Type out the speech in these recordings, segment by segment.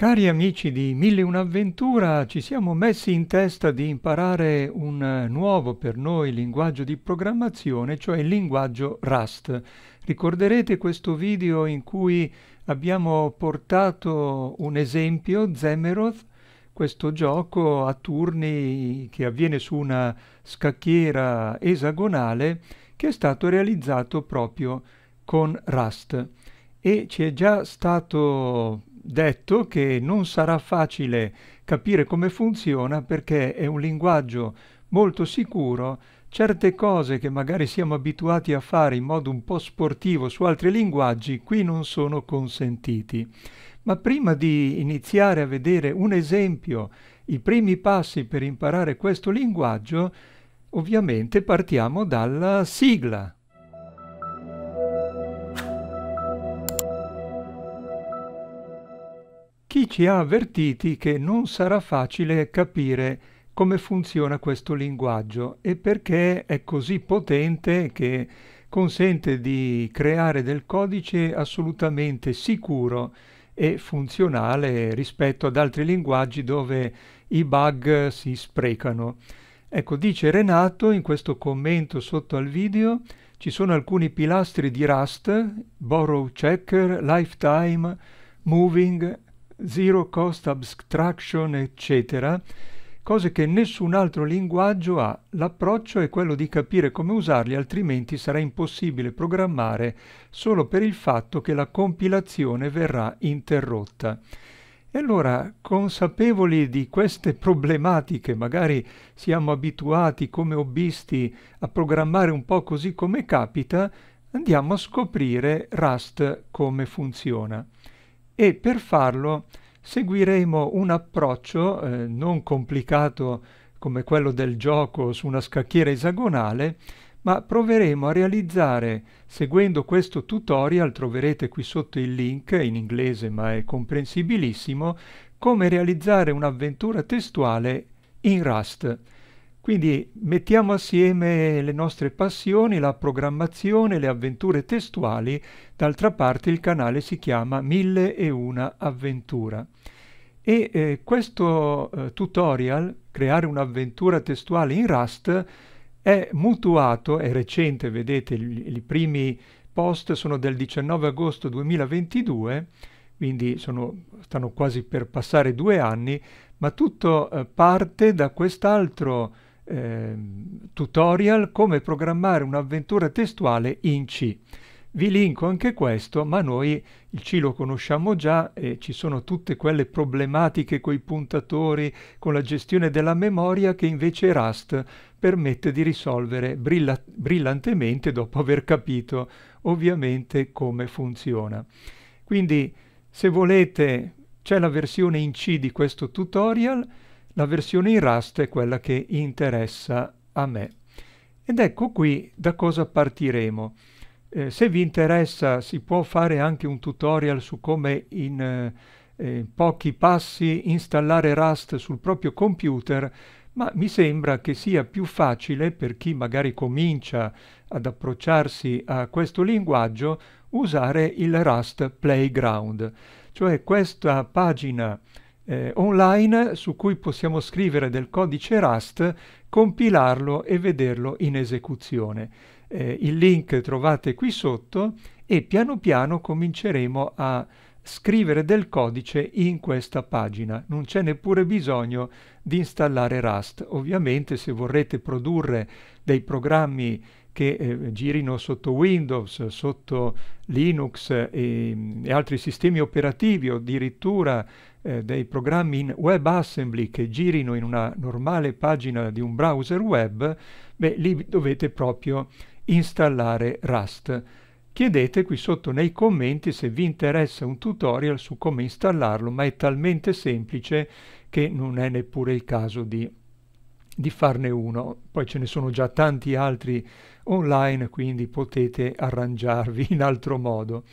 Cari amici di Mille Un'avventura, ci siamo messi in testa di imparare un nuovo per noi linguaggio di programmazione, cioè il linguaggio Rust. Ricorderete questo video in cui abbiamo portato un esempio, Zemeroth, questo gioco a turni che avviene su una scacchiera esagonale che è stato realizzato proprio con Rust e ci è già stato detto che non sarà facile capire come funziona perché è un linguaggio molto sicuro. Certe cose che magari siamo abituati a fare in modo un po' sportivo su altri linguaggi qui non sono consentiti. Ma prima di iniziare a vedere un esempio, i primi passi per imparare questo linguaggio, ovviamente partiamo dalla sigla. chi ci ha avvertiti che non sarà facile capire come funziona questo linguaggio e perché è così potente che consente di creare del codice assolutamente sicuro e funzionale rispetto ad altri linguaggi dove i bug si sprecano. Ecco, dice Renato in questo commento sotto al video ci sono alcuni pilastri di Rust, Borrow Checker, Lifetime, Moving, zero cost abstraction, eccetera, cose che nessun altro linguaggio ha. L'approccio è quello di capire come usarli, altrimenti sarà impossibile programmare solo per il fatto che la compilazione verrà interrotta. E allora, consapevoli di queste problematiche, magari siamo abituati come hobbisti a programmare un po' così come capita, andiamo a scoprire Rust come funziona e per farlo seguiremo un approccio eh, non complicato come quello del gioco su una scacchiera esagonale, ma proveremo a realizzare, seguendo questo tutorial, troverete qui sotto il link in inglese ma è comprensibilissimo, come realizzare un'avventura testuale in Rust. Quindi mettiamo assieme le nostre passioni, la programmazione, le avventure testuali, d'altra parte il canale si chiama 1001 avventura. E eh, questo eh, tutorial, creare un'avventura testuale in Rust, è mutuato, è recente, vedete, i primi post sono del 19 agosto 2022, quindi sono, stanno quasi per passare due anni, ma tutto eh, parte da quest'altro eh, tutorial come programmare un'avventura testuale in C. Vi linko anche questo, ma noi il C lo conosciamo già e ci sono tutte quelle problematiche con i puntatori, con la gestione della memoria che invece Rust permette di risolvere brilla brillantemente dopo aver capito ovviamente come funziona. Quindi se volete c'è la versione in C di questo tutorial la versione in Rust è quella che interessa a me. Ed ecco qui da cosa partiremo. Eh, se vi interessa si può fare anche un tutorial su come in eh, eh, pochi passi installare Rust sul proprio computer, ma mi sembra che sia più facile per chi magari comincia ad approcciarsi a questo linguaggio usare il Rust Playground, cioè questa pagina eh, online su cui possiamo scrivere del codice Rust, compilarlo e vederlo in esecuzione. Eh, il link trovate qui sotto e piano piano cominceremo a scrivere del codice in questa pagina. Non c'è neppure bisogno di installare Rust. Ovviamente se vorrete produrre dei programmi che eh, girino sotto Windows, sotto Linux eh, e, mm, e altri sistemi operativi o addirittura eh, dei programmi in WebAssembly che girino in una normale pagina di un browser web, beh, lì dovete proprio installare Rust. Chiedete qui sotto nei commenti se vi interessa un tutorial su come installarlo, ma è talmente semplice che non è neppure il caso di, di farne uno. Poi ce ne sono già tanti altri online, quindi potete arrangiarvi in altro modo.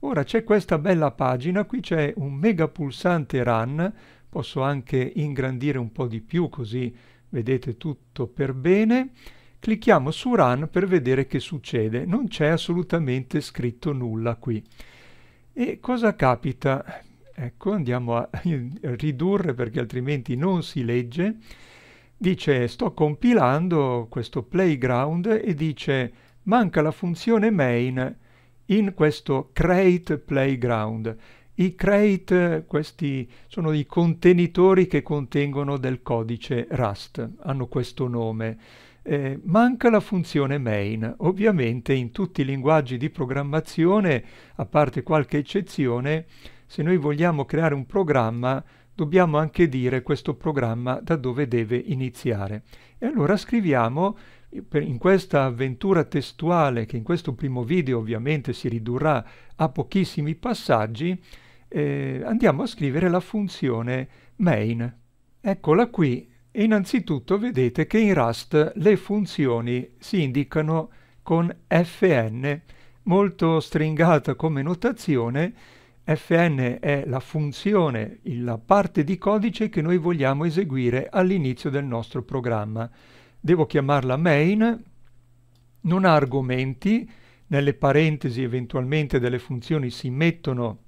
Ora c'è questa bella pagina, qui c'è un mega pulsante run, posso anche ingrandire un po' di più così vedete tutto per bene. Clicchiamo su run per vedere che succede, non c'è assolutamente scritto nulla qui. E cosa capita? Ecco, andiamo a ridurre perché altrimenti non si legge dice sto compilando questo playground e dice manca la funzione main in questo create playground. I crate, questi sono i contenitori che contengono del codice Rust, hanno questo nome. Eh, manca la funzione main. Ovviamente in tutti i linguaggi di programmazione, a parte qualche eccezione, se noi vogliamo creare un programma dobbiamo anche dire questo programma da dove deve iniziare. E allora scriviamo in questa avventura testuale, che in questo primo video ovviamente si ridurrà a pochissimi passaggi, eh, andiamo a scrivere la funzione main. Eccola qui. E innanzitutto vedete che in Rust le funzioni si indicano con fn, molto stringata come notazione, FN è la funzione, la parte di codice che noi vogliamo eseguire all'inizio del nostro programma. Devo chiamarla main, non ha argomenti, nelle parentesi eventualmente delle funzioni si mettono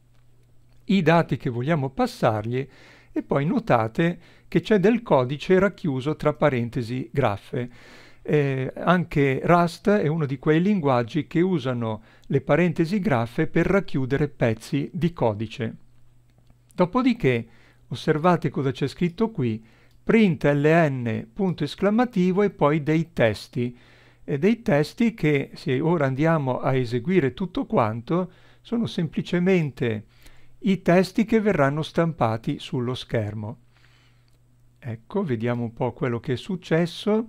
i dati che vogliamo passargli e poi notate che c'è del codice racchiuso tra parentesi graffe. Eh, anche Rust è uno di quei linguaggi che usano le parentesi graffe per racchiudere pezzi di codice. Dopodiché, osservate cosa c'è scritto qui, print ln punto esclamativo e poi dei testi, e dei testi che, se ora andiamo a eseguire tutto quanto, sono semplicemente i testi che verranno stampati sullo schermo. Ecco, vediamo un po' quello che è successo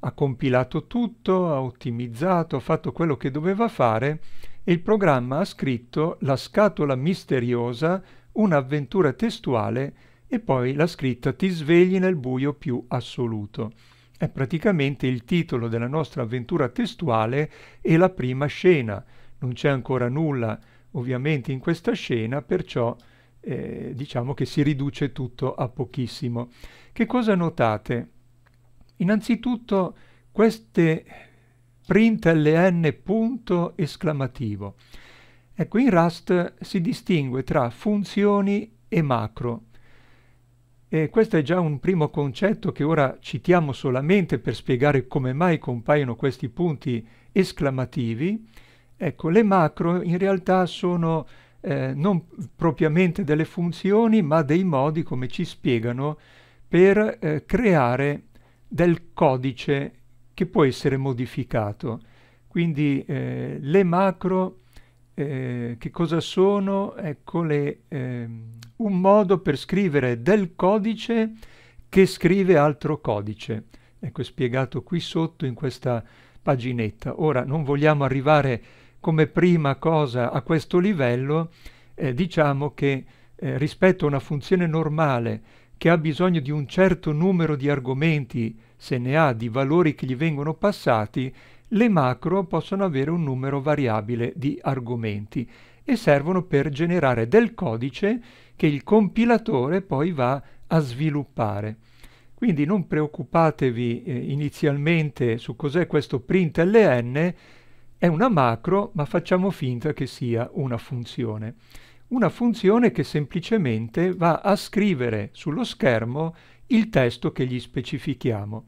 ha compilato tutto, ha ottimizzato, ha fatto quello che doveva fare e il programma ha scritto La scatola misteriosa, un'avventura testuale e poi la scritta Ti svegli nel buio più assoluto. È praticamente il titolo della nostra avventura testuale e la prima scena. Non c'è ancora nulla ovviamente in questa scena, perciò eh, diciamo che si riduce tutto a pochissimo. Che cosa notate? Innanzitutto queste println punto esclamativo. Ecco, in Rust si distingue tra funzioni e macro. E questo è già un primo concetto che ora citiamo solamente per spiegare come mai compaiono questi punti esclamativi. Ecco, le macro in realtà sono eh, non propriamente delle funzioni, ma dei modi, come ci spiegano, per eh, creare del codice che può essere modificato. Quindi eh, le macro eh, che cosa sono? Ecco, le, eh, un modo per scrivere del codice che scrive altro codice. Ecco, è spiegato qui sotto in questa paginetta. Ora, non vogliamo arrivare come prima cosa a questo livello, eh, diciamo che eh, rispetto a una funzione normale che ha bisogno di un certo numero di argomenti, se ne ha di valori che gli vengono passati, le macro possono avere un numero variabile di argomenti e servono per generare del codice che il compilatore poi va a sviluppare. Quindi non preoccupatevi eh, inizialmente su cos'è questo println, è una macro ma facciamo finta che sia una funzione una funzione che semplicemente va a scrivere sullo schermo il testo che gli specifichiamo.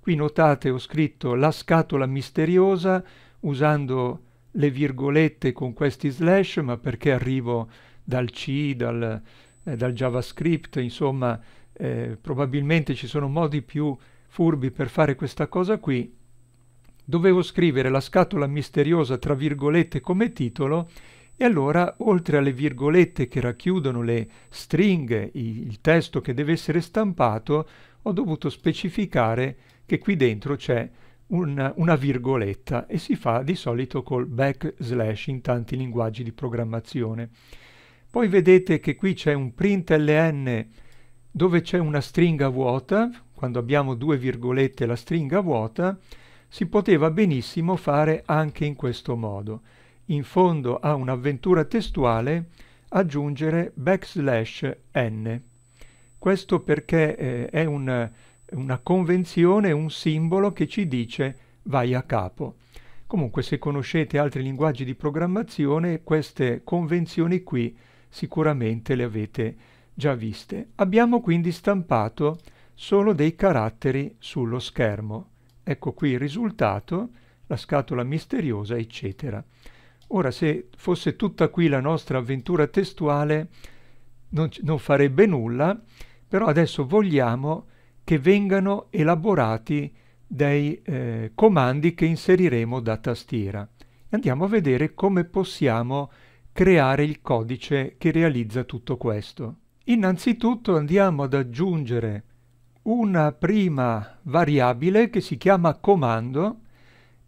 Qui notate ho scritto la scatola misteriosa usando le virgolette con questi slash, ma perché arrivo dal C, dal, eh, dal JavaScript, insomma eh, probabilmente ci sono modi più furbi per fare questa cosa qui. Dovevo scrivere la scatola misteriosa tra virgolette come titolo e allora, oltre alle virgolette che racchiudono le stringhe, il testo che deve essere stampato, ho dovuto specificare che qui dentro c'è una, una virgoletta e si fa di solito col backslash in tanti linguaggi di programmazione. Poi vedete che qui c'è un println dove c'è una stringa vuota, quando abbiamo due virgolette la stringa vuota, si poteva benissimo fare anche in questo modo in fondo a un'avventura testuale aggiungere backslash n. Questo perché eh, è un, una convenzione, un simbolo che ci dice vai a capo. Comunque se conoscete altri linguaggi di programmazione queste convenzioni qui sicuramente le avete già viste. Abbiamo quindi stampato solo dei caratteri sullo schermo. Ecco qui il risultato, la scatola misteriosa eccetera. Ora, se fosse tutta qui la nostra avventura testuale, non, non farebbe nulla, però adesso vogliamo che vengano elaborati dei eh, comandi che inseriremo da tastiera. Andiamo a vedere come possiamo creare il codice che realizza tutto questo. Innanzitutto andiamo ad aggiungere una prima variabile che si chiama comando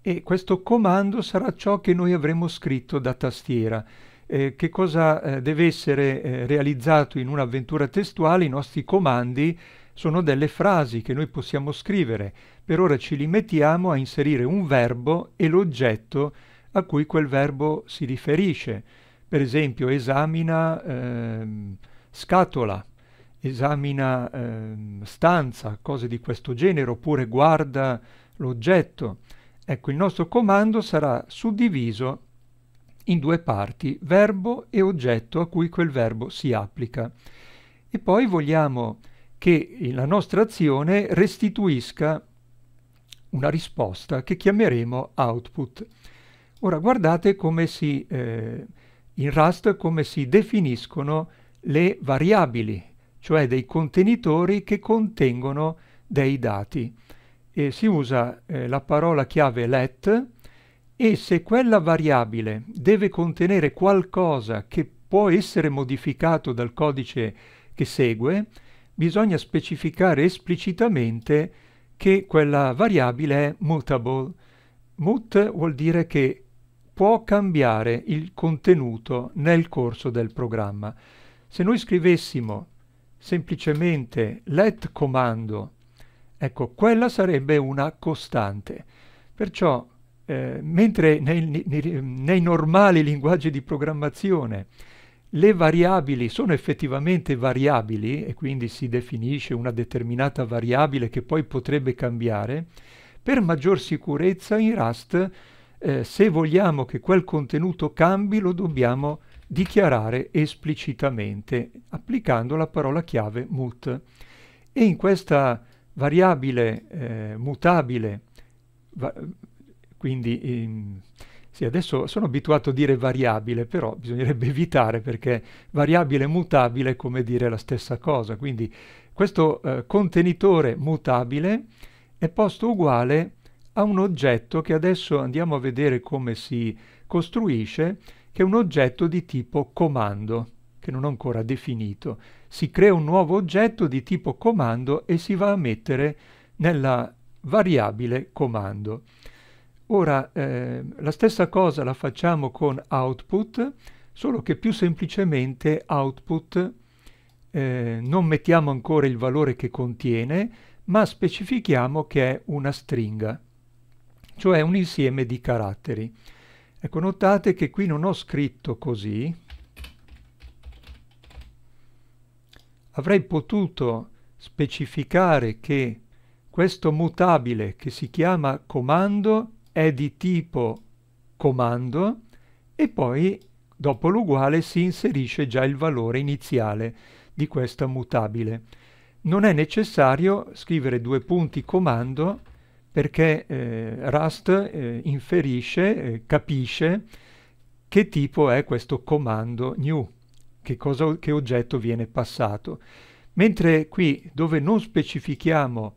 e questo comando sarà ciò che noi avremo scritto da tastiera. Eh, che cosa eh, deve essere eh, realizzato in un'avventura testuale? I nostri comandi sono delle frasi che noi possiamo scrivere. Per ora ci limitiamo a inserire un verbo e l'oggetto a cui quel verbo si riferisce. Per esempio, esamina ehm, scatola, esamina ehm, stanza, cose di questo genere, oppure guarda l'oggetto. Ecco, il nostro comando sarà suddiviso in due parti, verbo e oggetto a cui quel verbo si applica. E poi vogliamo che la nostra azione restituisca una risposta che chiameremo output. Ora guardate come si, eh, in Rust come si definiscono le variabili, cioè dei contenitori che contengono dei dati eh, si usa eh, la parola chiave let e se quella variabile deve contenere qualcosa che può essere modificato dal codice che segue, bisogna specificare esplicitamente che quella variabile è mutable. Mut vuol dire che può cambiare il contenuto nel corso del programma. Se noi scrivessimo semplicemente let comando Ecco, quella sarebbe una costante. Perciò, eh, mentre nei, nei, nei normali linguaggi di programmazione le variabili sono effettivamente variabili e quindi si definisce una determinata variabile che poi potrebbe cambiare, per maggior sicurezza in Rust, eh, se vogliamo che quel contenuto cambi, lo dobbiamo dichiarare esplicitamente applicando la parola chiave mut. E in questa variabile, eh, mutabile, va quindi ehm, sì, adesso sono abituato a dire variabile, però bisognerebbe evitare perché variabile e mutabile è come dire la stessa cosa, quindi questo eh, contenitore mutabile è posto uguale a un oggetto che adesso andiamo a vedere come si costruisce, che è un oggetto di tipo comando, che non ho ancora definito si crea un nuovo oggetto di tipo comando e si va a mettere nella variabile comando. Ora, eh, la stessa cosa la facciamo con output, solo che più semplicemente output eh, non mettiamo ancora il valore che contiene, ma specifichiamo che è una stringa, cioè un insieme di caratteri. Ecco, notate che qui non ho scritto così, avrei potuto specificare che questo mutabile che si chiama comando è di tipo comando e poi dopo l'uguale si inserisce già il valore iniziale di questo mutabile. Non è necessario scrivere due punti comando perché eh, Rust eh, inferisce, eh, capisce che tipo è questo comando new che, cosa, che oggetto viene passato. Mentre qui, dove non specifichiamo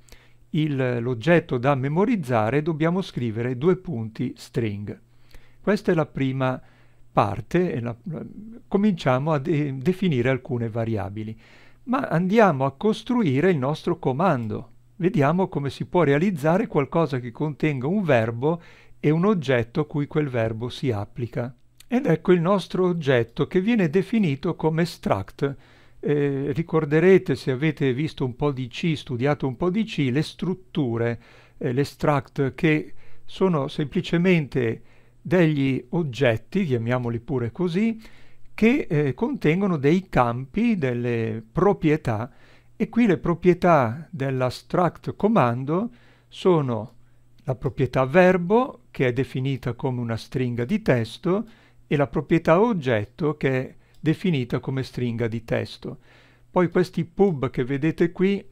l'oggetto da memorizzare, dobbiamo scrivere due punti string. Questa è la prima parte, e la, cominciamo a de definire alcune variabili. Ma andiamo a costruire il nostro comando. Vediamo come si può realizzare qualcosa che contenga un verbo e un oggetto a cui quel verbo si applica. Ed ecco il nostro oggetto che viene definito come struct. Eh, ricorderete, se avete visto un po' di C, studiato un po' di C, le strutture, eh, le struct, che sono semplicemente degli oggetti, chiamiamoli pure così, che eh, contengono dei campi, delle proprietà, e qui le proprietà della struct comando sono la proprietà verbo, che è definita come una stringa di testo, e la proprietà oggetto che è definita come stringa di testo. Poi questi pub che vedete qui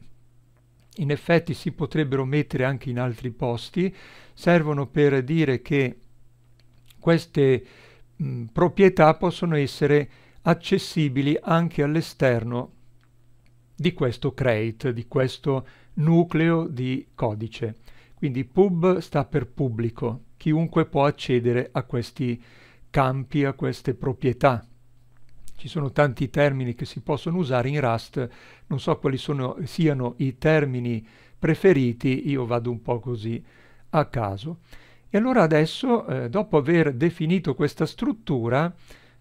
in effetti si potrebbero mettere anche in altri posti, servono per dire che queste mh, proprietà possono essere accessibili anche all'esterno di questo crate, di questo nucleo di codice. Quindi pub sta per pubblico, chiunque può accedere a questi campi a queste proprietà. Ci sono tanti termini che si possono usare in Rust, non so quali sono, siano i termini preferiti, io vado un po' così a caso. E allora adesso, eh, dopo aver definito questa struttura,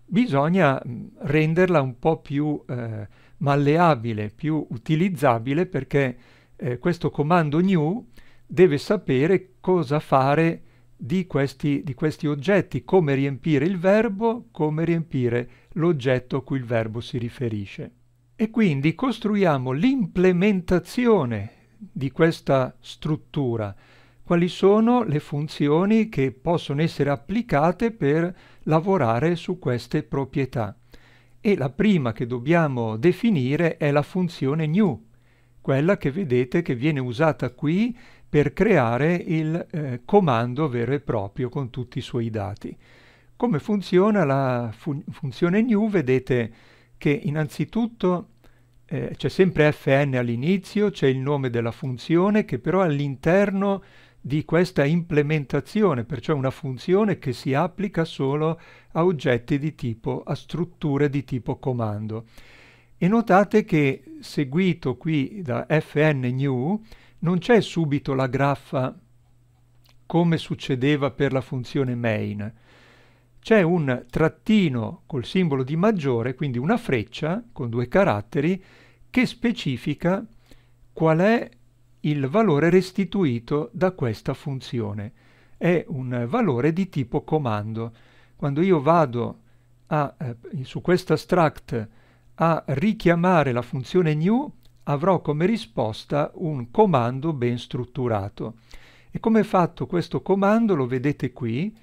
bisogna mm, renderla un po' più eh, malleabile, più utilizzabile, perché eh, questo comando new deve sapere cosa fare di questi, di questi oggetti, come riempire il verbo, come riempire l'oggetto a cui il verbo si riferisce. E quindi costruiamo l'implementazione di questa struttura, quali sono le funzioni che possono essere applicate per lavorare su queste proprietà. E la prima che dobbiamo definire è la funzione new, quella che vedete che viene usata qui per creare il eh, comando vero e proprio con tutti i suoi dati. Come funziona la fun funzione new? Vedete che innanzitutto eh, c'è sempre fn all'inizio, c'è il nome della funzione che però all'interno di questa implementazione, perciò una funzione che si applica solo a oggetti di tipo, a strutture di tipo comando. E notate che seguito qui da fn new non c'è subito la graffa come succedeva per la funzione main. C'è un trattino col simbolo di maggiore, quindi una freccia con due caratteri, che specifica qual è il valore restituito da questa funzione. È un valore di tipo comando. Quando io vado a, eh, su questo struct a richiamare la funzione new, avrò come risposta un comando ben strutturato. E come è fatto questo comando lo vedete qui.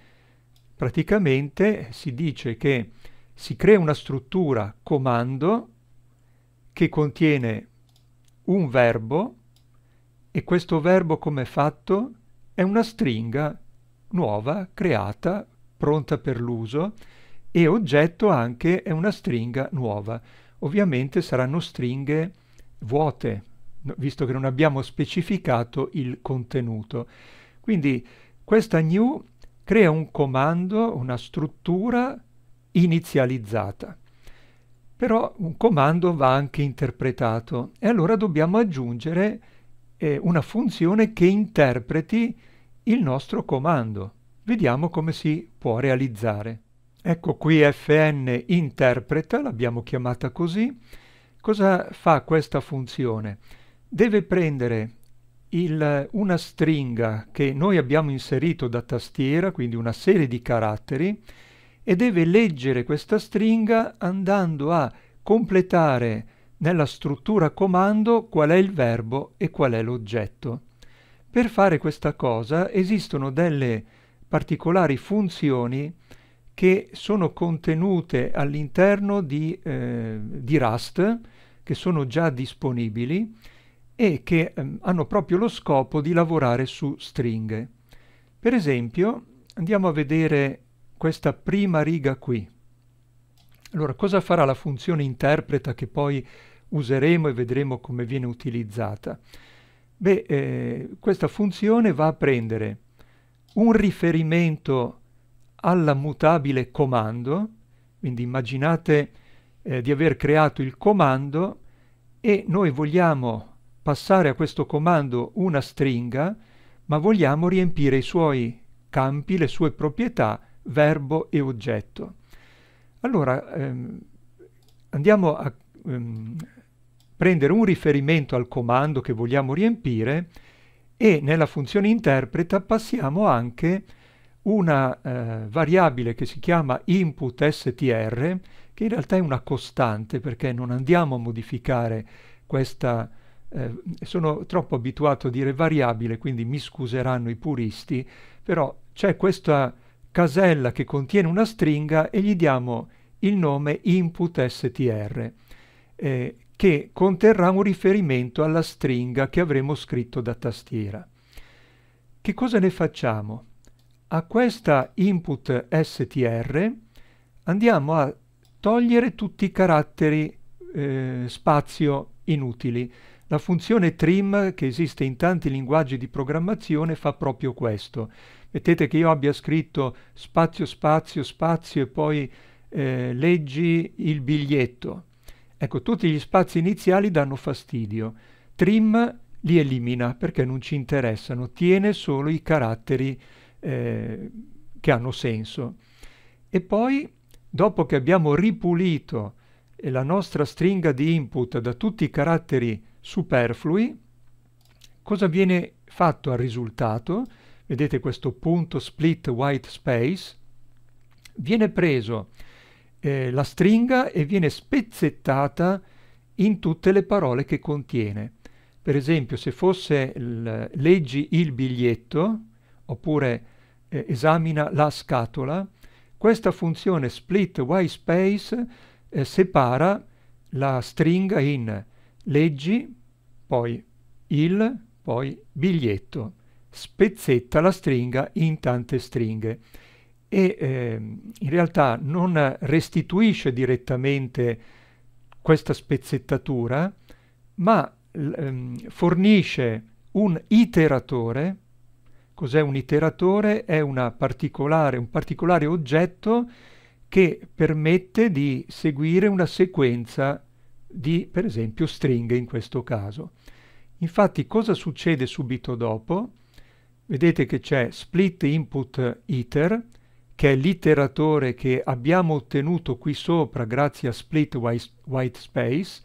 Praticamente si dice che si crea una struttura comando che contiene un verbo e questo verbo come è fatto? È una stringa nuova, creata, pronta per l'uso e oggetto anche è una stringa nuova. Ovviamente saranno stringhe vuote, visto che non abbiamo specificato il contenuto. Quindi questa new crea un comando, una struttura inizializzata. Però un comando va anche interpretato e allora dobbiamo aggiungere eh, una funzione che interpreti il nostro comando. Vediamo come si può realizzare. Ecco qui fn interpreta, l'abbiamo chiamata così, Cosa fa questa funzione? Deve prendere il, una stringa che noi abbiamo inserito da tastiera, quindi una serie di caratteri, e deve leggere questa stringa andando a completare nella struttura comando qual è il verbo e qual è l'oggetto. Per fare questa cosa esistono delle particolari funzioni che sono contenute all'interno di, eh, di Rust che sono già disponibili e che ehm, hanno proprio lo scopo di lavorare su stringhe. Per esempio, andiamo a vedere questa prima riga qui. Allora, cosa farà la funzione interpreta che poi useremo e vedremo come viene utilizzata? Beh, eh, questa funzione va a prendere un riferimento alla mutabile comando, quindi immaginate eh, di aver creato il comando e noi vogliamo passare a questo comando una stringa, ma vogliamo riempire i suoi campi, le sue proprietà, verbo e oggetto. Allora ehm, andiamo a ehm, prendere un riferimento al comando che vogliamo riempire e nella funzione interpreta passiamo anche una eh, variabile che si chiama input str che in realtà è una costante perché non andiamo a modificare questa... Eh, sono troppo abituato a dire variabile, quindi mi scuseranno i puristi, però c'è questa casella che contiene una stringa e gli diamo il nome input str, eh, che conterrà un riferimento alla stringa che avremo scritto da tastiera. Che cosa ne facciamo? A questa input str andiamo a togliere tutti i caratteri eh, spazio inutili. La funzione trim che esiste in tanti linguaggi di programmazione fa proprio questo. Mettete che io abbia scritto spazio, spazio, spazio e poi eh, leggi il biglietto. Ecco, tutti gli spazi iniziali danno fastidio. Trim li elimina perché non ci interessano, tiene solo i caratteri eh, che hanno senso. E poi dopo che abbiamo ripulito la nostra stringa di input da tutti i caratteri superflui, cosa viene fatto al risultato? Vedete questo punto split white space? Viene preso eh, la stringa e viene spezzettata in tutte le parole che contiene. Per esempio, se fosse il, leggi il biglietto, oppure eh, esamina la scatola, questa funzione split white space eh, separa la stringa in leggi, poi il, poi biglietto. Spezzetta la stringa in tante stringhe e eh, in realtà non restituisce direttamente questa spezzettatura, ma ehm, fornisce un iteratore Cos'è un iteratore? È particolare, un particolare oggetto che permette di seguire una sequenza di, per esempio, stringhe in questo caso. Infatti cosa succede subito dopo? Vedete che c'è split input iter, che è l'iteratore che abbiamo ottenuto qui sopra grazie a split white space,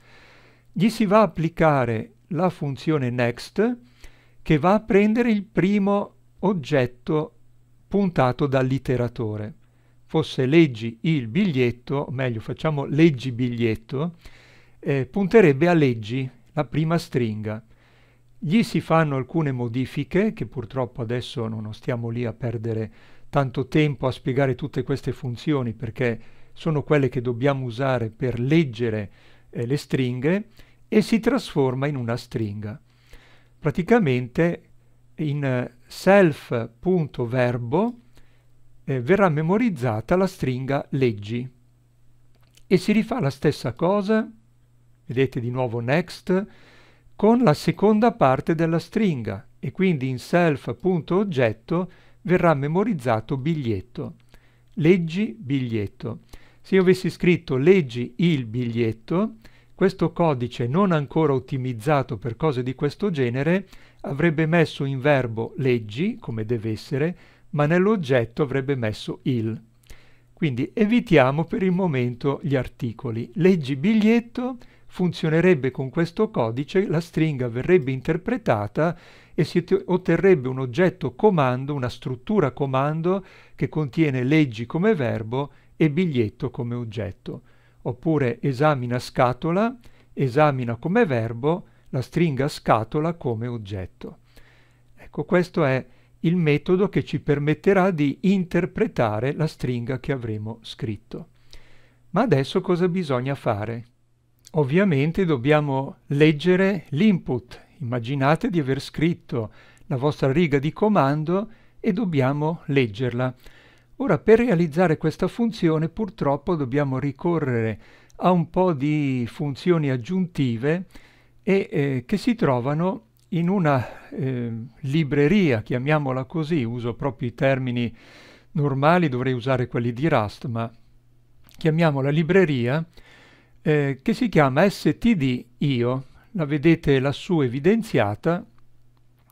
gli si va a applicare la funzione next che va a prendere il primo oggetto puntato dal literatore. Fosse leggi il biglietto, o meglio facciamo leggi biglietto, eh, punterebbe a leggi la prima stringa. Gli si fanno alcune modifiche, che purtroppo adesso non stiamo lì a perdere tanto tempo a spiegare tutte queste funzioni, perché sono quelle che dobbiamo usare per leggere eh, le stringhe, e si trasforma in una stringa. Praticamente in eh, self.verbo eh, verrà memorizzata la stringa leggi e si rifà la stessa cosa, vedete di nuovo next, con la seconda parte della stringa e quindi in self.oggetto verrà memorizzato biglietto. Leggi biglietto. Se io avessi scritto leggi il biglietto, questo codice non ancora ottimizzato per cose di questo genere avrebbe messo in verbo leggi, come deve essere, ma nell'oggetto avrebbe messo il. Quindi evitiamo per il momento gli articoli. Leggi biglietto funzionerebbe con questo codice, la stringa verrebbe interpretata e si otterrebbe un oggetto comando, una struttura comando che contiene leggi come verbo e biglietto come oggetto. Oppure esamina scatola, esamina come verbo la stringa scatola come oggetto. Ecco, questo è il metodo che ci permetterà di interpretare la stringa che avremo scritto. Ma adesso cosa bisogna fare? Ovviamente dobbiamo leggere l'input. Immaginate di aver scritto la vostra riga di comando e dobbiamo leggerla. Ora, per realizzare questa funzione, purtroppo dobbiamo ricorrere a un po' di funzioni aggiuntive e eh, che si trovano in una eh, libreria, chiamiamola così, uso proprio i termini normali, dovrei usare quelli di Rust, ma chiamiamola libreria, eh, che si chiama STD IO, la vedete lassù evidenziata,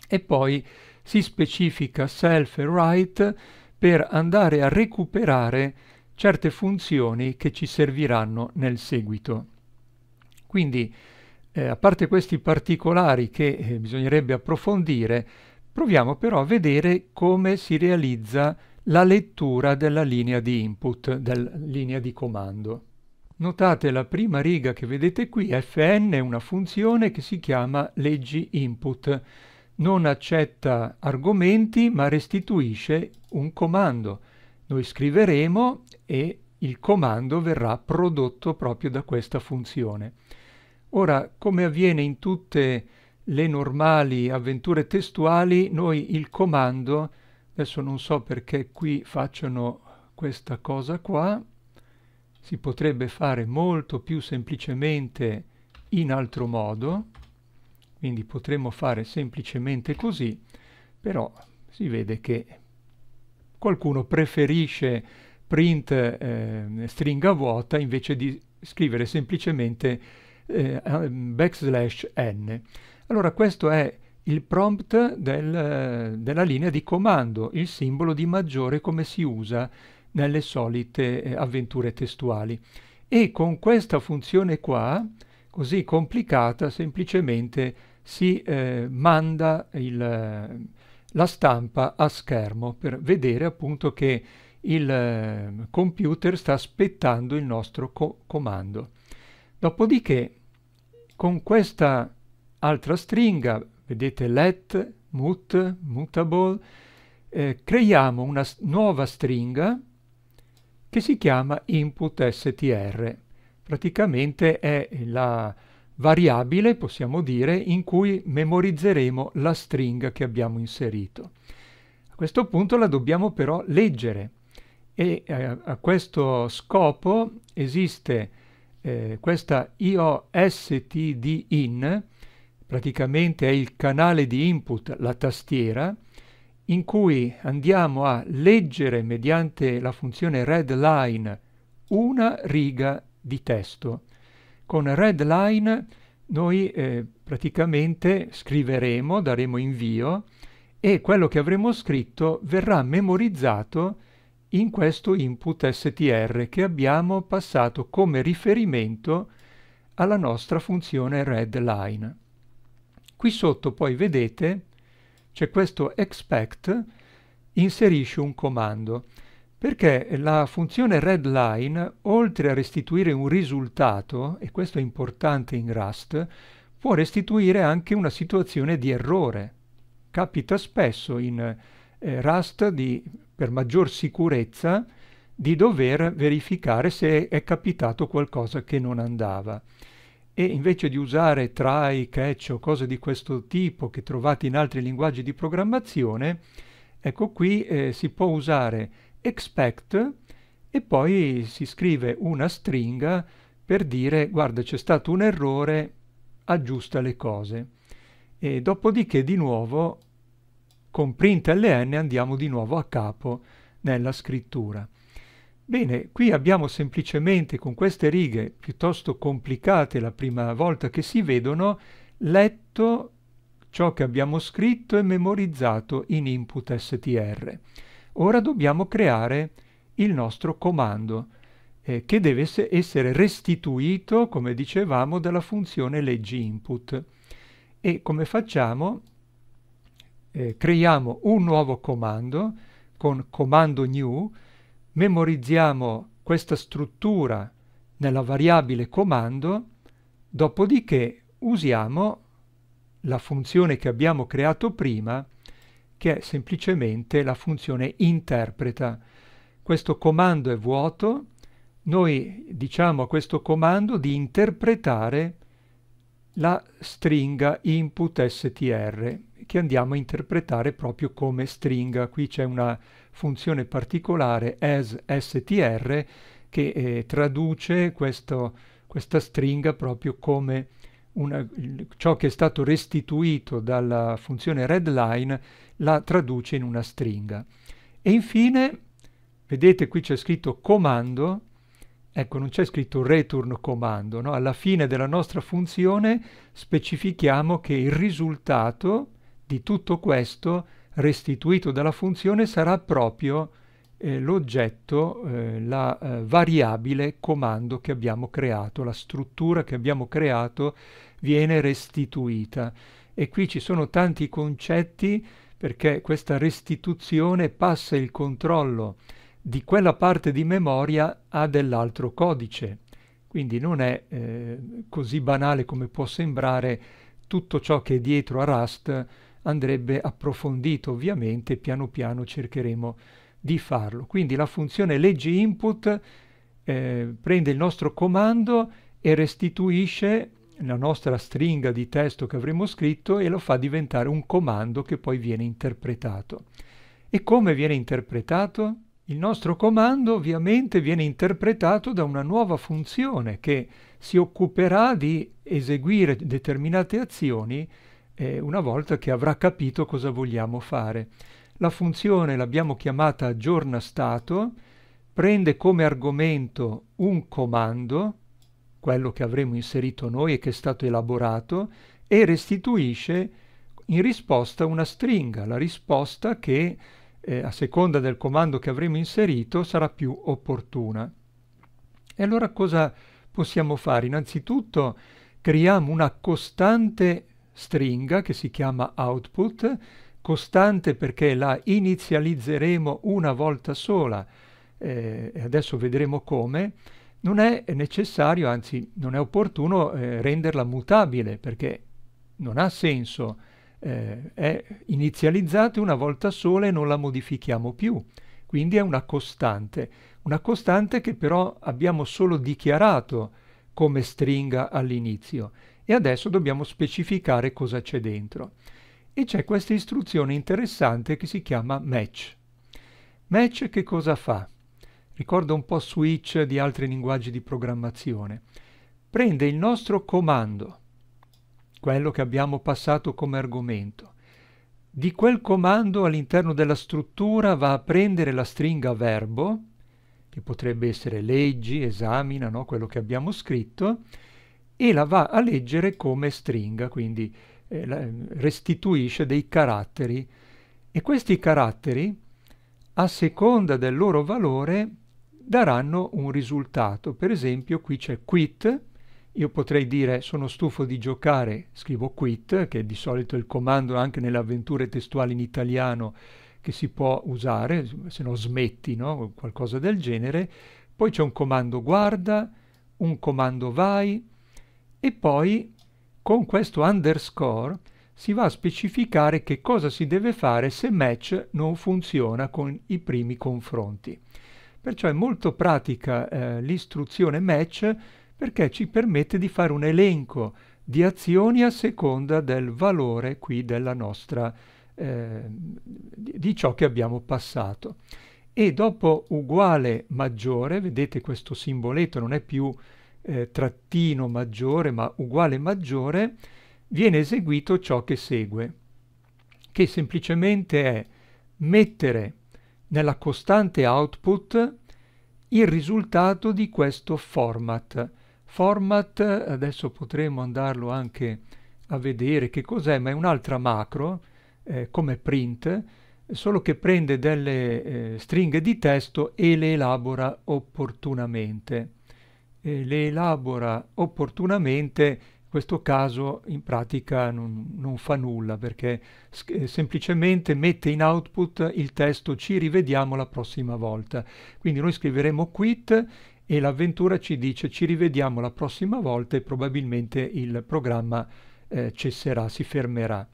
e poi si specifica self e write per andare a recuperare certe funzioni che ci serviranno nel seguito. Quindi eh, a parte questi particolari che eh, bisognerebbe approfondire, proviamo però a vedere come si realizza la lettura della linea di input, della linea di comando. Notate la prima riga che vedete qui, fn è una funzione che si chiama leggi input. Non accetta argomenti ma restituisce un comando. Noi scriveremo e il comando verrà prodotto proprio da questa funzione. Ora, come avviene in tutte le normali avventure testuali, noi il comando, adesso non so perché qui facciano questa cosa qua, si potrebbe fare molto più semplicemente in altro modo, quindi potremmo fare semplicemente così, però si vede che qualcuno preferisce print eh, stringa vuota invece di scrivere semplicemente eh, eh, backslash n. Allora questo è il prompt del, eh, della linea di comando, il simbolo di maggiore come si usa nelle solite eh, avventure testuali. E con questa funzione qua, così complicata, semplicemente si eh, manda il, la stampa a schermo per vedere appunto che il computer sta aspettando il nostro co comando. Dopodiché con questa altra stringa, vedete let, mut, mutable, eh, creiamo una nuova stringa che si chiama input str. Praticamente è la variabile, possiamo dire, in cui memorizzeremo la stringa che abbiamo inserito. A questo punto la dobbiamo però leggere e eh, a questo scopo esiste eh, questa IOSTD in praticamente è il canale di input, la tastiera, in cui andiamo a leggere mediante la funzione redline una riga di testo. Con redline noi eh, praticamente scriveremo, daremo invio e quello che avremo scritto verrà memorizzato in questo input str che abbiamo passato come riferimento alla nostra funzione readLine. Qui sotto poi vedete c'è questo expect inserisce un comando perché la funzione readLine oltre a restituire un risultato e questo è importante in Rust può restituire anche una situazione di errore capita spesso in eh, Rust di per maggior sicurezza di dover verificare se è capitato qualcosa che non andava. E invece di usare try, catch o cose di questo tipo che trovate in altri linguaggi di programmazione, ecco qui eh, si può usare expect e poi si scrive una stringa per dire guarda c'è stato un errore, aggiusta le cose. E dopodiché di nuovo con print ln andiamo di nuovo a capo nella scrittura. Bene, qui abbiamo semplicemente con queste righe piuttosto complicate la prima volta che si vedono, letto ciò che abbiamo scritto e memorizzato in input str. Ora dobbiamo creare il nostro comando eh, che deve essere restituito, come dicevamo, dalla funzione leggi input. E come facciamo? eh, creiamo un nuovo comando con comando new, memorizziamo questa struttura nella variabile comando, dopodiché usiamo la funzione che abbiamo creato prima, che è semplicemente la funzione interpreta. Questo comando è vuoto, noi diciamo a questo comando di interpretare la stringa input str che andiamo a interpretare proprio come stringa. Qui c'è una funzione particolare as str che eh, traduce questo, questa stringa proprio come una, ciò che è stato restituito dalla funzione redline la traduce in una stringa. E infine, vedete qui c'è scritto comando, ecco non c'è scritto return comando, no? alla fine della nostra funzione specifichiamo che il risultato di tutto questo restituito dalla funzione sarà proprio eh, l'oggetto, eh, la eh, variabile comando che abbiamo creato, la struttura che abbiamo creato viene restituita. E qui ci sono tanti concetti perché questa restituzione passa il controllo di quella parte di memoria a dell'altro codice. Quindi non è eh, così banale come può sembrare tutto ciò che è dietro a Rust andrebbe approfondito ovviamente, piano piano cercheremo di farlo. Quindi la funzione leggi input eh, prende il nostro comando e restituisce la nostra stringa di testo che avremo scritto e lo fa diventare un comando che poi viene interpretato. E come viene interpretato? Il nostro comando ovviamente viene interpretato da una nuova funzione che si occuperà di eseguire determinate azioni eh, una volta che avrà capito cosa vogliamo fare. La funzione l'abbiamo chiamata giorna stato, prende come argomento un comando, quello che avremo inserito noi e che è stato elaborato, e restituisce in risposta una stringa, la risposta che eh, a seconda del comando che avremo inserito sarà più opportuna. E allora cosa possiamo fare? Innanzitutto creiamo una costante stringa che si chiama output, costante perché la inizializzeremo una volta sola, eh, adesso vedremo come, non è necessario, anzi non è opportuno eh, renderla mutabile perché non ha senso, eh, è inizializzata una volta sola e non la modifichiamo più. Quindi è una costante, una costante che però abbiamo solo dichiarato come stringa all'inizio e adesso dobbiamo specificare cosa c'è dentro. E c'è questa istruzione interessante che si chiama match. Match che cosa fa? Ricorda un po' switch di altri linguaggi di programmazione. Prende il nostro comando, quello che abbiamo passato come argomento. Di quel comando all'interno della struttura va a prendere la stringa verbo, che potrebbe essere leggi, esamina, no? quello che abbiamo scritto, e la va a leggere come stringa, quindi eh, ehm, restituisce dei caratteri e questi caratteri a seconda del loro valore daranno un risultato. Per esempio qui c'è quit, io potrei dire sono stufo di giocare, scrivo quit, che è di solito il comando anche nelle avventure testuali in italiano che si può usare, se no smetti, no? qualcosa del genere. Poi c'è un comando guarda, un comando vai, e poi con questo underscore si va a specificare che cosa si deve fare se match non funziona con i primi confronti. Perciò è molto pratica eh, l'istruzione match perché ci permette di fare un elenco di azioni a seconda del valore qui della nostra, eh, di ciò che abbiamo passato. E dopo uguale maggiore, vedete questo simboletto non è più eh, trattino maggiore ma uguale maggiore, viene eseguito ciò che segue, che semplicemente è mettere nella costante output il risultato di questo format. Format, adesso potremo andarlo anche a vedere che cos'è, ma è un'altra macro, eh, come print, solo che prende delle eh, stringhe di testo e le elabora opportunamente eh, le elabora opportunamente, in questo caso in pratica non, non fa nulla perché eh, semplicemente mette in output il testo ci rivediamo la prossima volta. Quindi noi scriveremo quit e l'avventura ci dice ci rivediamo la prossima volta e probabilmente il programma eh, cesserà, si fermerà.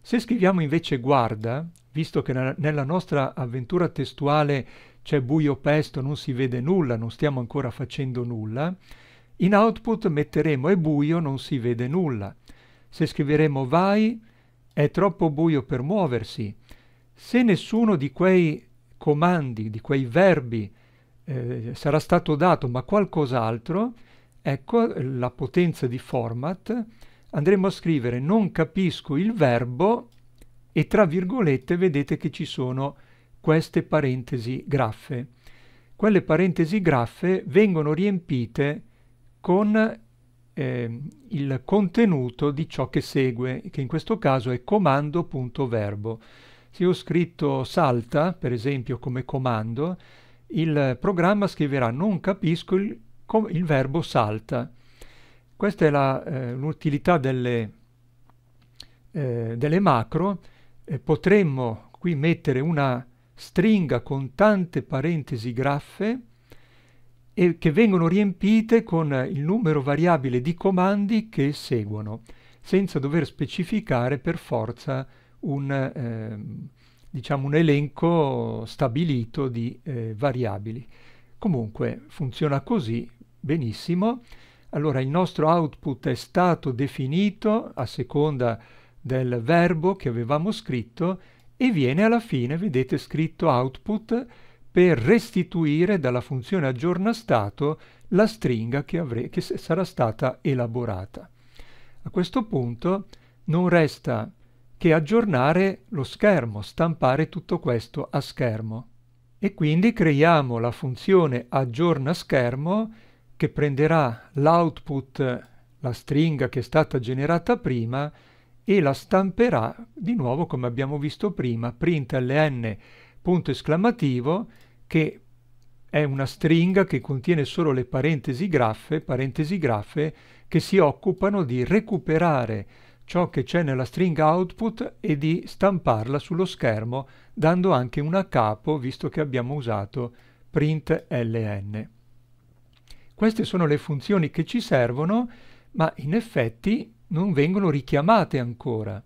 Se scriviamo invece guarda, visto che nella nostra avventura testuale c'è buio pesto, non si vede nulla, non stiamo ancora facendo nulla, in output metteremo è buio, non si vede nulla. Se scriveremo vai, è troppo buio per muoversi. Se nessuno di quei comandi, di quei verbi eh, sarà stato dato, ma qualcos'altro, ecco la potenza di format, andremo a scrivere non capisco il verbo e tra virgolette vedete che ci sono queste parentesi graffe. Quelle parentesi graffe vengono riempite con eh, il contenuto di ciò che segue, che in questo caso è comando.verbo. Se ho scritto salta, per esempio, come comando, il programma scriverà non capisco il, il verbo salta. Questa è eh, l'utilità eh, delle, eh, delle, macro. Eh, potremmo qui mettere una stringa con tante parentesi graffe e che vengono riempite con il numero variabile di comandi che seguono, senza dover specificare per forza un, eh, diciamo un elenco stabilito di eh, variabili. Comunque funziona così benissimo. Allora il nostro output è stato definito a seconda del verbo che avevamo scritto e viene alla fine, vedete scritto output, per restituire dalla funzione aggiorna stato la stringa che, avrei, che sarà stata elaborata. A questo punto non resta che aggiornare lo schermo, stampare tutto questo a schermo. E quindi creiamo la funzione aggiorna schermo che prenderà l'output, la stringa che è stata generata prima, e la stamperà di nuovo come abbiamo visto prima, print punto esclamativo che è una stringa che contiene solo le parentesi graffe, parentesi graffe che si occupano di recuperare ciò che c'è nella stringa output e di stamparla sullo schermo dando anche una capo visto che abbiamo usato println. Queste sono le funzioni che ci servono ma in effetti non vengono richiamate ancora.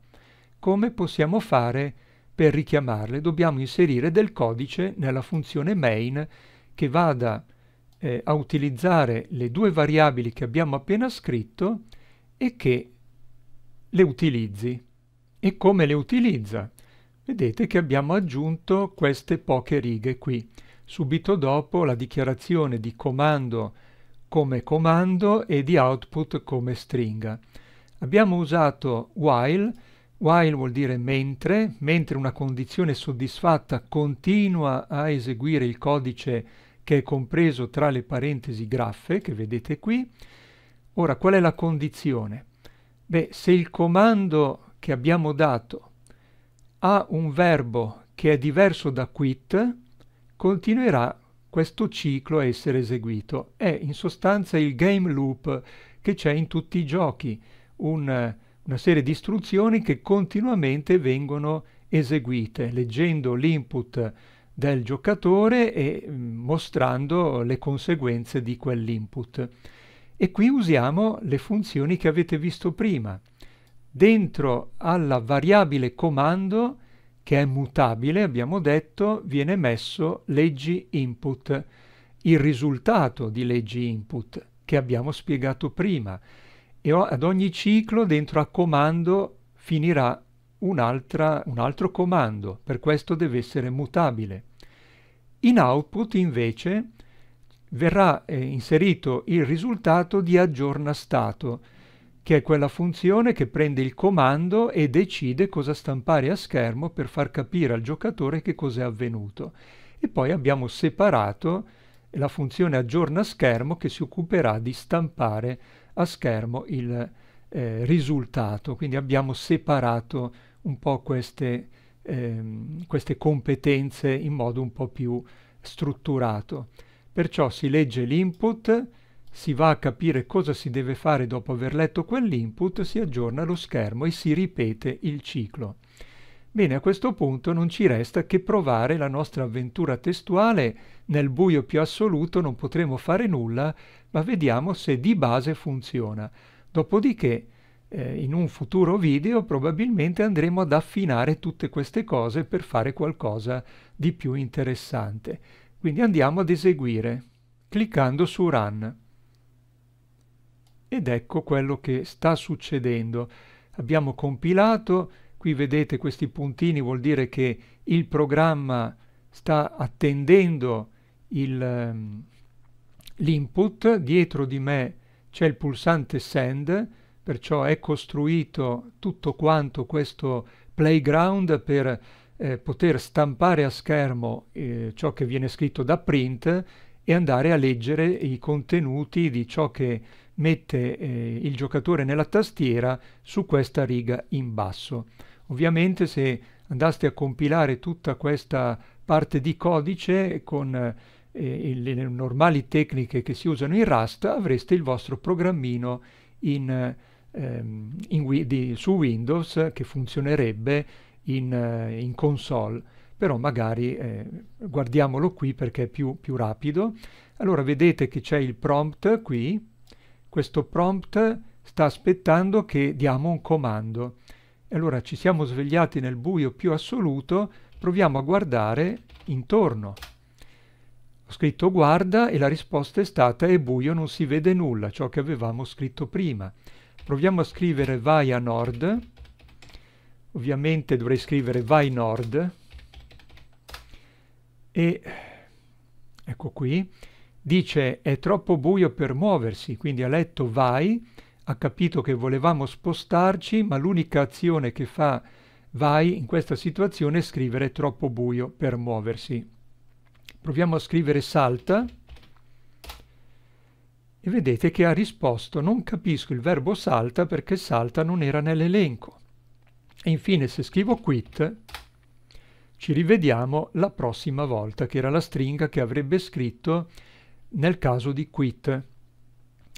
Come possiamo fare per richiamarle? Dobbiamo inserire del codice nella funzione main che vada eh, a utilizzare le due variabili che abbiamo appena scritto e che le utilizzi. E come le utilizza? Vedete che abbiamo aggiunto queste poche righe qui. Subito dopo la dichiarazione di comando come comando e di output come stringa. Abbiamo usato while, while vuol dire mentre, mentre una condizione soddisfatta continua a eseguire il codice che è compreso tra le parentesi graffe che vedete qui. Ora, qual è la condizione? Beh, se il comando che abbiamo dato ha un verbo che è diverso da quit, continuerà questo ciclo a essere eseguito. È in sostanza il game loop che c'è in tutti i giochi un, una serie di istruzioni che continuamente vengono eseguite, leggendo l'input del giocatore e mm, mostrando le conseguenze di quell'input. E qui usiamo le funzioni che avete visto prima. Dentro alla variabile comando, che è mutabile, abbiamo detto, viene messo leggi input, il risultato di leggi input che abbiamo spiegato prima e ad ogni ciclo dentro a comando finirà un altro comando, per questo deve essere mutabile. In output invece verrà eh, inserito il risultato di aggiorna stato, che è quella funzione che prende il comando e decide cosa stampare a schermo per far capire al giocatore che cosa è avvenuto. E poi abbiamo separato la funzione aggiorna schermo che si occuperà di stampare a schermo il eh, risultato, quindi abbiamo separato un po' queste, ehm, queste competenze in modo un po' più strutturato. Perciò si legge l'input, si va a capire cosa si deve fare dopo aver letto quell'input, si aggiorna lo schermo e si ripete il ciclo. Bene, a questo punto non ci resta che provare la nostra avventura testuale. Nel buio più assoluto non potremo fare nulla, ma vediamo se di base funziona. Dopodiché, eh, in un futuro video, probabilmente andremo ad affinare tutte queste cose per fare qualcosa di più interessante. Quindi andiamo ad eseguire, cliccando su Run. Ed ecco quello che sta succedendo. Abbiamo compilato Qui vedete questi puntini, vuol dire che il programma sta attendendo ehm, l'input, dietro di me c'è il pulsante send, perciò è costruito tutto quanto questo playground per eh, poter stampare a schermo eh, ciò che viene scritto da print e andare a leggere i contenuti di ciò che mette eh, il giocatore nella tastiera su questa riga in basso. Ovviamente se andaste a compilare tutta questa parte di codice con eh, le normali tecniche che si usano in Rust, avreste il vostro programmino in, ehm, in, di, su Windows che funzionerebbe in, eh, in console. Però magari eh, guardiamolo qui perché è più, più rapido. Allora vedete che c'è il prompt qui. Questo prompt sta aspettando che diamo un comando. E allora ci siamo svegliati nel buio più assoluto, proviamo a guardare intorno. Ho scritto guarda e la risposta è stata è buio, non si vede nulla, ciò che avevamo scritto prima. Proviamo a scrivere vai a nord, ovviamente dovrei scrivere vai nord, e ecco qui, dice è troppo buio per muoversi, quindi ha letto vai, ha capito che volevamo spostarci, ma l'unica azione che fa Vai in questa situazione è scrivere troppo buio per muoversi. Proviamo a scrivere salta e vedete che ha risposto non capisco il verbo salta perché salta non era nell'elenco. E infine se scrivo quit ci rivediamo la prossima volta, che era la stringa che avrebbe scritto nel caso di quit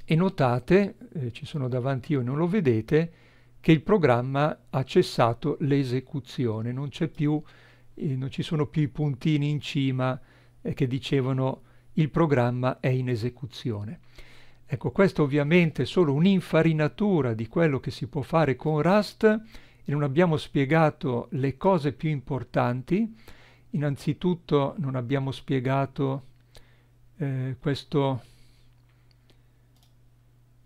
e notate, eh, ci sono davanti io e non lo vedete, che il programma ha cessato l'esecuzione, non, più, eh, non ci sono più i puntini in cima eh, che dicevano il programma è in esecuzione. Ecco, questa ovviamente è solo un'infarinatura di quello che si può fare con Rust e non abbiamo spiegato le cose più importanti. Innanzitutto non abbiamo spiegato eh, questo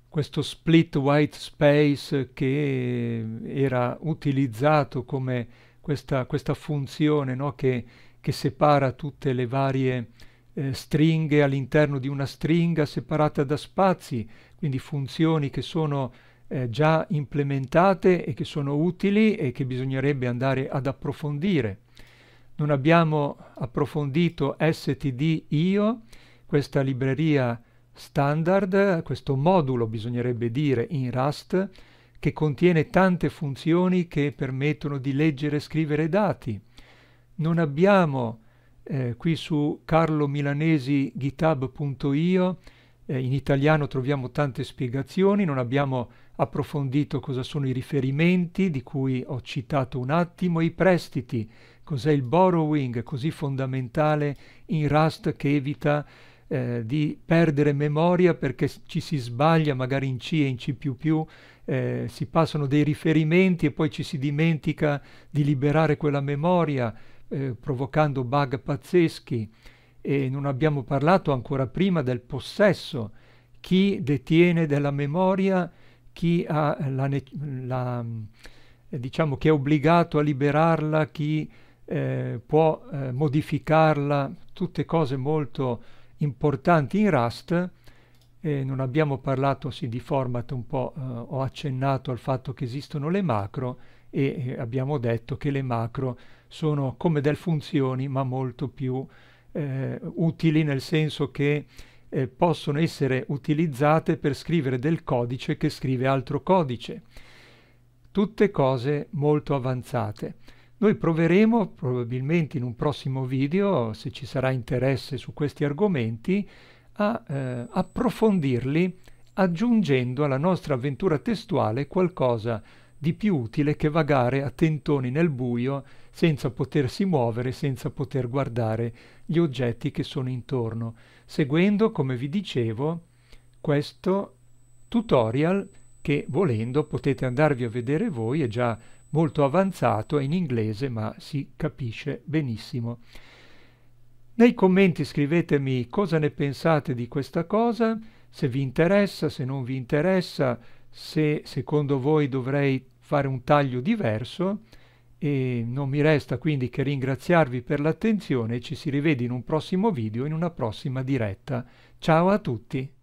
questo split white space che era utilizzato come questa, questa funzione no? che, che, separa tutte le varie eh, stringhe all'interno di una stringa separata da spazi, quindi funzioni che sono eh, già implementate e che sono utili e che bisognerebbe andare ad approfondire. Non abbiamo approfondito std io, questa libreria standard, questo modulo bisognerebbe dire in Rust, che contiene tante funzioni che permettono di leggere e scrivere dati. Non abbiamo eh, qui su carlomilanesi.github.io eh, in italiano troviamo tante spiegazioni, non abbiamo approfondito cosa sono i riferimenti, di cui ho citato un attimo, i prestiti, cos'è il borrowing, così fondamentale in Rust che evita eh, di perdere memoria perché ci si sbaglia magari in C e in C++, eh, si passano dei riferimenti e poi ci si dimentica di liberare quella memoria eh, provocando bug pazzeschi e non abbiamo parlato ancora prima del possesso, chi detiene della memoria, chi ha la, la eh, diciamo che è obbligato a liberarla, chi eh, può eh, modificarla, tutte cose molto importanti in Rust. Eh, non abbiamo parlato sì, di format un po', eh, ho accennato al fatto che esistono le macro e eh, abbiamo detto che le macro sono come delle funzioni ma molto più eh, utili nel senso che eh, possono essere utilizzate per scrivere del codice che scrive altro codice. Tutte cose molto avanzate. Noi proveremo probabilmente in un prossimo video, se ci sarà interesse su questi argomenti, a eh, approfondirli aggiungendo alla nostra avventura testuale qualcosa di più utile che vagare a tentoni nel buio senza potersi muovere, senza poter guardare gli oggetti che sono intorno, seguendo, come vi dicevo, questo tutorial che volendo potete andarvi a vedere voi, è già molto avanzato, in inglese ma si capisce benissimo. Nei commenti scrivetemi cosa ne pensate di questa cosa, se vi interessa, se non vi interessa, se secondo voi dovrei fare un taglio diverso e non mi resta quindi che ringraziarvi per l'attenzione ci si rivede in un prossimo video, in una prossima diretta. Ciao a tutti!